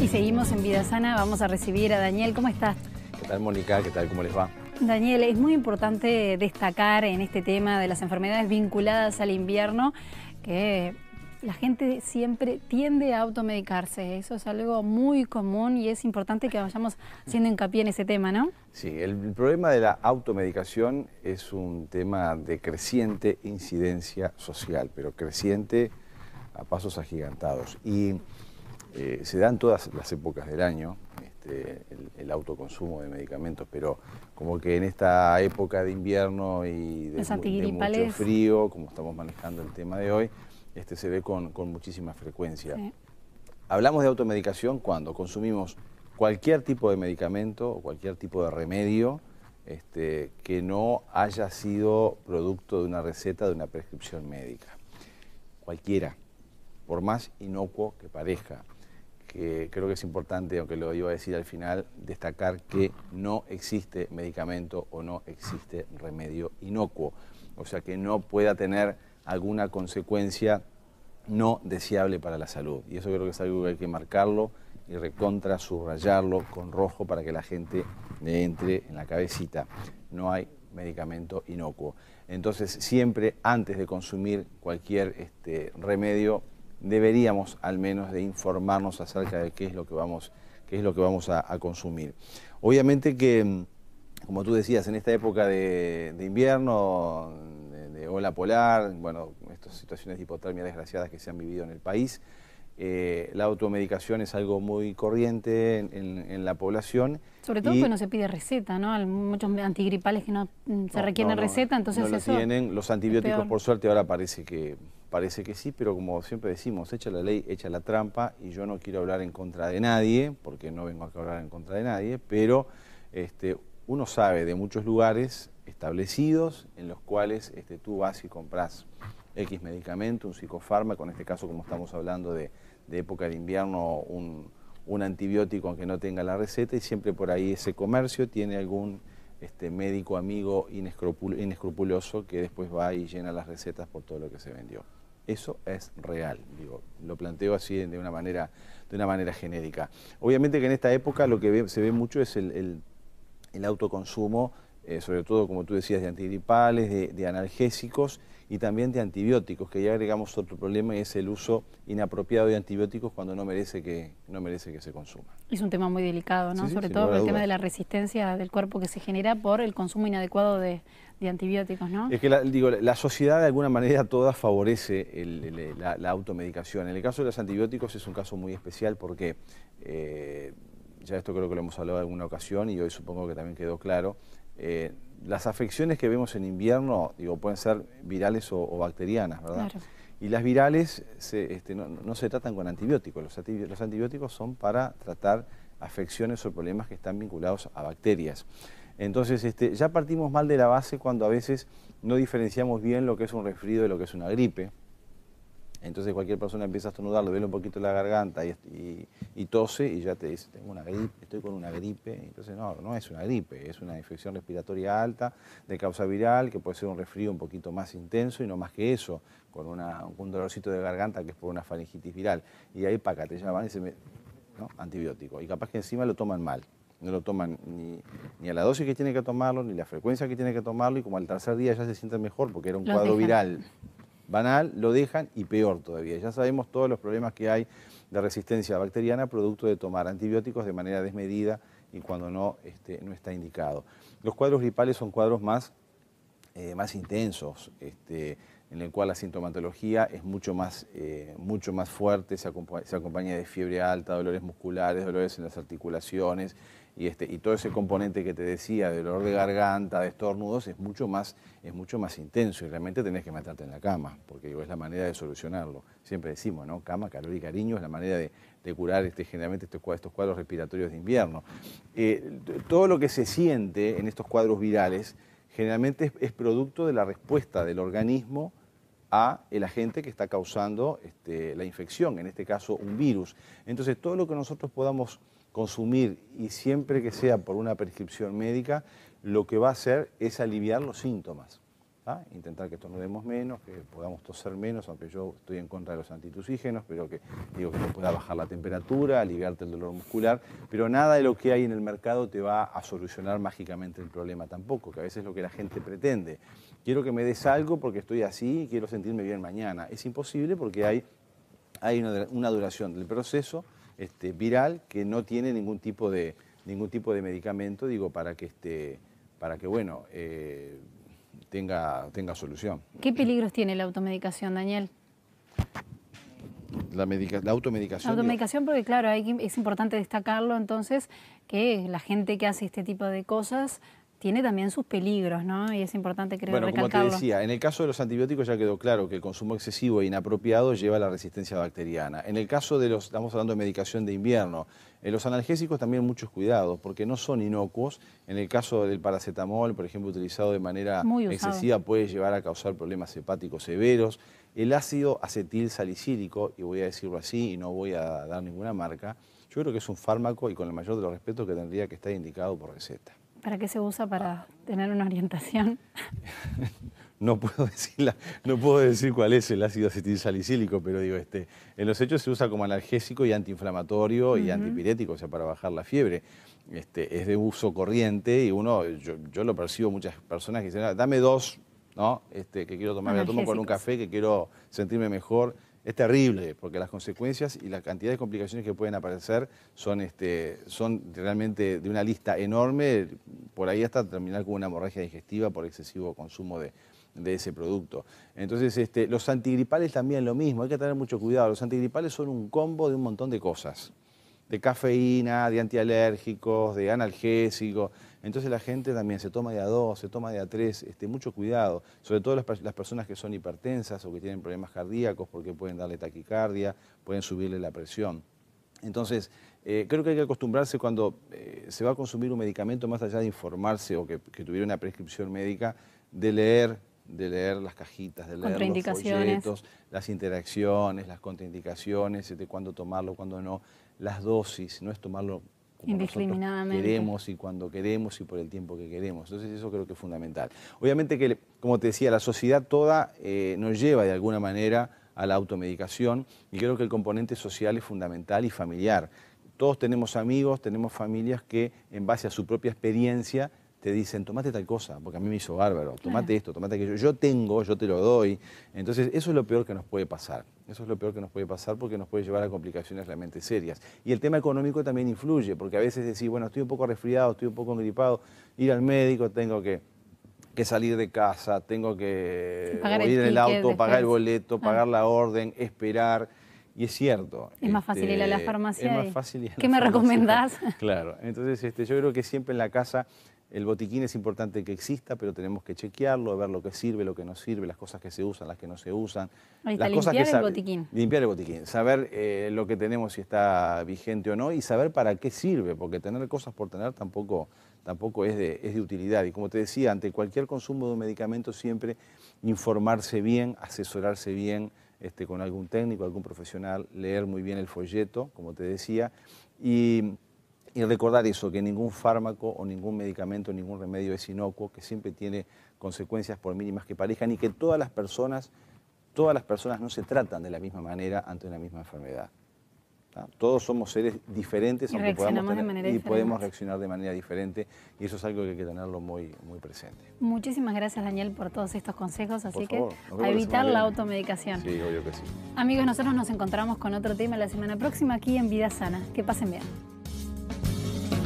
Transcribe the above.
Y seguimos en Vida Sana, vamos a recibir a Daniel. ¿Cómo estás? ¿Qué tal, Mónica? ¿Qué tal? ¿Cómo les va? Daniel, es muy importante destacar en este tema de las enfermedades vinculadas al invierno que la gente siempre tiende a automedicarse. Eso es algo muy común y es importante que vayamos haciendo hincapié en ese tema, ¿no? Sí, el problema de la automedicación es un tema de creciente incidencia social, pero creciente a pasos agigantados. Y eh, se dan todas las épocas del año este, el, autoconsumo de medicamentos, pero como que en esta época de invierno y de, mucho frío, como estamos manejando el tema de hoy, este, se ve con, muchísima frecuencia. Hablamos de automedicación cuando consumimos cualquier tipo de medicamento o cualquier tipo de remedio este, que no haya sido producto de una receta, de una prescripción médica. Cualquiera, por más inocuo que parezca que creo que es importante, aunque lo iba a decir al final, destacar que no existe medicamento o no existe remedio inocuo, o sea que no pueda tener alguna consecuencia no deseable para la salud. Y eso creo que es algo que hay que marcarlo y recontra subrayarlo con rojo para que la gente le entre en la cabecita. No hay medicamento inocuo. Entonces, siempre antes de consumir cualquier este, remedio, deberíamos al menos de informarnos acerca de qué es lo que vamos, qué es lo que vamos a, consumir. Obviamente que, mm, como tú decías, en esta época de, invierno, de, ola polar, bueno, estas situaciones de hipotermia desgraciadas que se han vivido en el país, eh, la automedicación es algo muy corriente en, la población. Sobre todo porque no se pide receta, ¿no? Hay muchos antigripales que no mm, se requiere requieren receta, entonces no lo tienen. Los antibióticos, por suerte, ahora parece que Parece que sí, pero como siempre decimos, echa la ley, echa la trampa, y yo no quiero hablar en contra de nadie, porque no vengo a hablar en contra de nadie, pero este, uno sabe de muchos lugares establecidos en los cuales este, tú vas y compras X medicamento, un psicofármaco, en este caso como estamos hablando de, época de invierno, un, un, antibiótico aunque no tenga la receta y siempre por ahí ese comercio tiene algún este, médico amigo inescrupuloso que después va y llena las recetas por todo lo que se vendió. Eso es real, digo, lo planteo así de una manera, de una manera genérica. Obviamente que en esta época lo que se ve mucho es el autoconsumo eh, sobre todo, como tú decías, de antigripales, de, analgésicos y también de antibióticos, que ya agregamos otro problema y es el uso inapropiado de antibióticos cuando no merece que, no merece que se consuma. Es un tema muy delicado, ¿no? sobre todo el tema de la resistencia del cuerpo que se genera por el consumo inadecuado de, antibióticos, ¿no? Es que la, digo, la sociedad de alguna manera toda favorece la, automedicación. En el caso de los antibióticos es un caso muy especial porque, eh, ya esto creo que lo hemos hablado en alguna ocasión y hoy supongo que también quedó claro, eh, las afecciones que vemos en invierno, digo, pueden ser virales o, bacterianas, ¿verdad? Y las virales este, no, se tratan con antibióticos, los, antibióticos son para tratar afecciones o problemas que están vinculados a bacterias. Entonces, este, ya partimos mal de la base cuando a veces no diferenciamos bien lo que es un resfrío de lo que es una gripe. Entonces cualquier persona empieza a estornudar, le un poquito la garganta y, tose y ya te dice, tengo una gripe, estoy con una gripe. Entonces no, no es una gripe, es una infección respiratoria alta de causa viral que puede ser un resfrío un poquito más intenso y no más que eso, con un dolorcito de garganta que es por una faringitis viral. Y ahí para acá te llaman y se Antibiótico. Y capaz que encima lo toman mal no lo toman ni, a la dosis que tiene que tomarlo, ni la frecuencia que tiene que tomarlo, y como al tercer día ya se sienten mejor porque era un cuadro viral banal, lo dejan y peor todavía. Ya sabemos todos los problemas que hay de resistencia bacteriana producto de tomar antibióticos de manera desmedida y cuando no, este, no está indicado. Los cuadros gripales son cuadros más, eh, más intensos, este, en el cual la sintomatología es mucho más, eh, mucho más fuerte, se acompaña de fiebre alta, dolores musculares, dolores en las articulaciones, y, este, y todo ese componente que te decía de dolor de garganta, de estornudos, es mucho, más, es mucho más intenso y realmente tenés que meterte en la cama, porque es la manera de solucionarlo. Siempre decimos, ¿no? Cama, calor y cariño es la manera de, curar este, generalmente estos, cuadros respiratorios de invierno. Eh, todo lo que se siente en estos cuadros virales generalmente es, producto de la respuesta del organismo a el agente que está causando este, la infección, en este caso un virus. Entonces, todo lo que nosotros podamos consumir, y siempre que sea por una prescripción médica, lo que va a hacer es aliviar los síntomas. ¿ah? intentar que tornemos menos, que podamos toser menos, aunque yo estoy en contra de los antitusígenos, pero que digo que pueda bajar la temperatura, aliviarte el dolor muscular, pero nada de lo que hay en el mercado te va a solucionar mágicamente el problema tampoco, que a veces es lo que la gente pretende. Quiero que me des algo porque estoy así y quiero sentirme bien mañana. Es imposible porque hay, una duración del proceso este, viral que no tiene ningún tipo de, ningún tipo de medicamento, digo, para que, este, para que bueno, eh, tenga, tenga solución. ¿Qué peligros tiene la automedicación, Daniel? La, la automedicación. La automedicación, porque claro, es importante destacarlo entonces que la gente que hace este tipo de cosas tiene también sus peligros, ¿no? Y es importante que bueno, como te decía, en el caso de los antibióticos ya quedó claro que el consumo excesivo e inapropiado lleva a la resistencia bacteriana. En el caso de los, estamos hablando de medicación de invierno, en los analgésicos también muchos cuidados, porque no son inocuos. En el caso del paracetamol, por ejemplo, utilizado de manera excesiva puede llevar a causar problemas hepáticos severos. El ácido acetil salicílico, y voy a decirlo así y no voy a dar ninguna marca, yo creo que es un fármaco y con el mayor de los respetos que tendría que estar indicado por receta. ¿Para qué se usa? Para tener una orientación. no puedo decir, no puedo decir cuál es el ácido salicílico, pero digo, este, en los hechos se usa como analgésico y antiinflamatorio y antipirético, o sea, para bajar la fiebre. Este, es de uso corriente y uno, yo, lo percibo muchas personas que dicen, ah, dame dos, ¿no? Este, que quiero tomar, me tomo con un café, que quiero sentirme mejor es terrible, porque las consecuencias y la cantidad de complicaciones que pueden aparecer son, este, son realmente de una lista enorme, por ahí hasta terminar con una hemorragia digestiva por excesivo consumo de, ese producto. Entonces, este, los antigripales también lo mismo, hay que tener mucho cuidado. Los antigripales son un combo de un montón de cosas de cafeína, de antialérgicos, de analgésicos. Entonces la gente también se toma de a dos, se toma de a tres, este, mucho cuidado, sobre todo las, personas que son hipertensas o que tienen problemas cardíacos porque pueden darle taquicardia, pueden subirle la presión. Entonces, eh, creo que hay que acostumbrarse cuando eh, se va a consumir un medicamento, más allá de informarse o que, tuviera una prescripción médica, de leer, de leer las cajitas, de leer los folletos, las interacciones, las contraindicaciones, de este, cuándo tomarlo, cuándo no las dosis, no es tomarlo como Indiscriminadamente. queremos y cuando queremos y por el tiempo que queremos. Entonces eso creo que es fundamental. Obviamente que, como te decía, la sociedad toda eh, nos lleva de alguna manera a la automedicación y creo que el componente social es fundamental y familiar. Todos tenemos amigos, tenemos familias que en base a su propia experiencia te dicen, tomate tal cosa, porque a mí me hizo bárbaro, tomate esto, tomate aquello, yo tengo, yo te lo doy. Entonces, eso es lo peor que nos puede pasar. Eso es lo peor que nos puede pasar porque nos puede llevar a complicaciones realmente serias. Y el tema económico también influye, porque a veces decís, bueno, estoy un poco resfriado, estoy un poco gripado, ir al médico, tengo que salir de casa, tengo que ir en el auto, pagar el boleto, ah. pagar la orden, esperar. Y es cierto. Es más fácil ir a la este, farmacia. Es más fácil ir ¿Qué me recomendás? Claro. Entonces, este, yo creo que siempre en la casa el botiquín es importante que exista, pero tenemos que chequearlo, ver lo que sirve, lo que no sirve, las cosas que se usan, las que no se usan. está, las cosas limpiar el botiquín. Limpiar el botiquín, saber eh, lo que tenemos, si está vigente o no, y saber para qué sirve, porque tener cosas por tener tampoco, tampoco es, de, es de utilidad. Y como te decía, ante cualquier consumo de un medicamento siempre informarse bien, asesorarse bien, este, con algún técnico, algún profesional, leer muy bien el folleto, como te decía, y y recordar eso, que ningún fármaco o ningún medicamento, ningún remedio es inocuo, que siempre tiene consecuencias por mínimas que parezcan y que todas las personas, todas las personas no se tratan de la misma manera ante una misma enfermedad. Todos somos seres diferentes y, aunque podemos reaccionar de manera diferente y eso es algo que hay que tenerlo muy, muy presente. Muchísimas gracias Daniel por todos estos consejos, así que a evitar la, la automedicación. Sí, obvio que sí. Amigos, nosotros nos encontramos con otro tema la semana próxima aquí en Vida Sana. Que pasen bien.